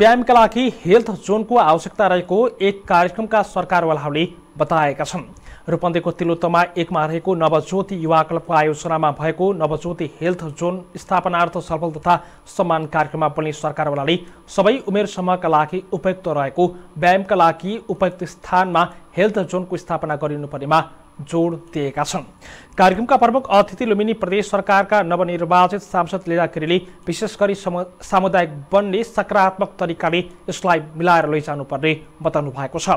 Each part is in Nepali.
व्यायामका लागि हेल्थ जोनको आवश्यकता रहेको एक कार्यक्रमका सरकारवालाहरूले बताएका छन् रूपन्देको तिलोत्तमा एकमा रहेको नवज्योति युवा क्लबको आयोजनामा भएको नवज्योति हेल्थ जोन स्थापनार्थ सफल तथा सम्मान कार्यक्रममा पनि सरकारवालाले सबै उमेर समूहका लागि उपयुक्त रहेको व्यायामका लागि उपयुक्त स्थानमा हेल्थ जोनको स्थापना गरिनुपर्नेमा जोड दिएका छन् कार्यक्रमका प्रमुख अतिथि लुम्बिनी प्रदेश सरकारका नवनिर्वाचित सांसद लीला गिरीले विशेष गरी सामुदायिक वनले सकारात्मक तरिकाले यसलाई मिलाएर लैजानुपर्ने बताउनु भएको छ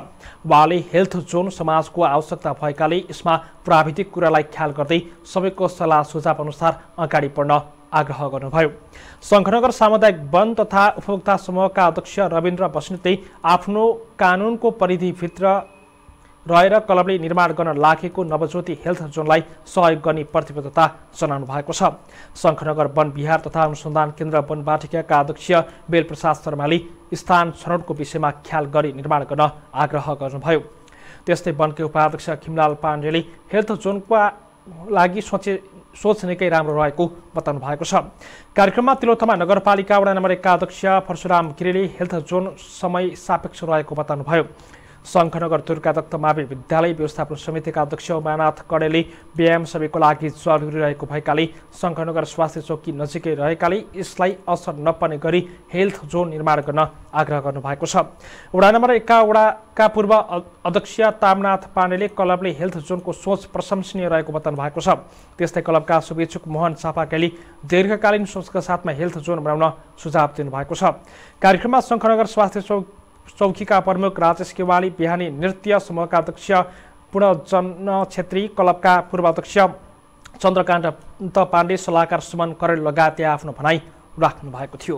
उहाँले हेल्थ जोन समाजको आवश्यकता भएकाले यसमा प्राविधिक कुरालाई ख्याल गर्दै सबैको सल्लाह सुझाव अनुसार अगाडि बढ्न आग्रह गर्नुभयो शङ्खनगर सामुदायिक वन तथा उपभोक्ता समूहका अध्यक्ष रविन्द्र बस्नेतले आफ्नो कानुनको परिधिभित्र रहेर क्लबले निर्माण गर्न लागेको नवज्योति हेल्थ जोनलाई सहयोग गर्ने प्रतिबद्धता जनाउनु भएको छ शङ्खनगर वन विहार तथा अनुसन्धान केन्द्र वन बाटिकाका अध्यक्ष बेलप्रसाद शर्माले स्थान छनौटको विषयमा ख्याल गरी निर्माण गर्न आग्रह गर्नुभयो त्यस्तै वनकै उपाध्यक्ष खिमलाल पाण्डेले हेल्थ जोनका लागि सोचे सोच निकै राम्रो रहेको बताउनु भएको छ कार्यक्रममा तिलोत्तमा नगरपालिका वडा नम्बर एकका अध्यक्ष परशुराम गिरीले हेल्थ जोन समय सापेक्ष रहेको बताउनुभयो शङ्खनगर दुर्गादत्त मावि विद्यालय व्यवस्थापन समितिका अध्यक्ष उमानाथ कडेले व्यायाम सबैको लागि जरुरी रहेको भएकाले शङ्खनगर स्वास्थ्य चौकी नजिकै रहेकाले यसलाई असर नपर्ने गरी हेल्थ जोन निर्माण गर्न आग्रह गर्नुभएको छ वडा नम्बर वडाका पूर्व अध्यक्ष तामनाथ पाण्डेले क्लबले हेल्थ जोनको सोच प्रशंसनीय रहेको बताउनु भएको छ त्यस्तै क्लबका शुभेच्छुक मोहन चापाकाली दीर्घकालीन सोचका साथमा हेल्थ जोन बनाउन सुझाव दिनुभएको छ कार्यक्रममा शङ्खनगर स्वास्थ्य चौक चौकीका प्रमुख राजेश केवाली बिहानी नृत्य समूहका अध्यक्ष पूर्णजन छेत्री क्लबका पूर्व चन्द्रकान्त पाण्डे सल्लाहकार सुमन करेल लगायतले आफ्नो भनाइ राख्नु भएको थियो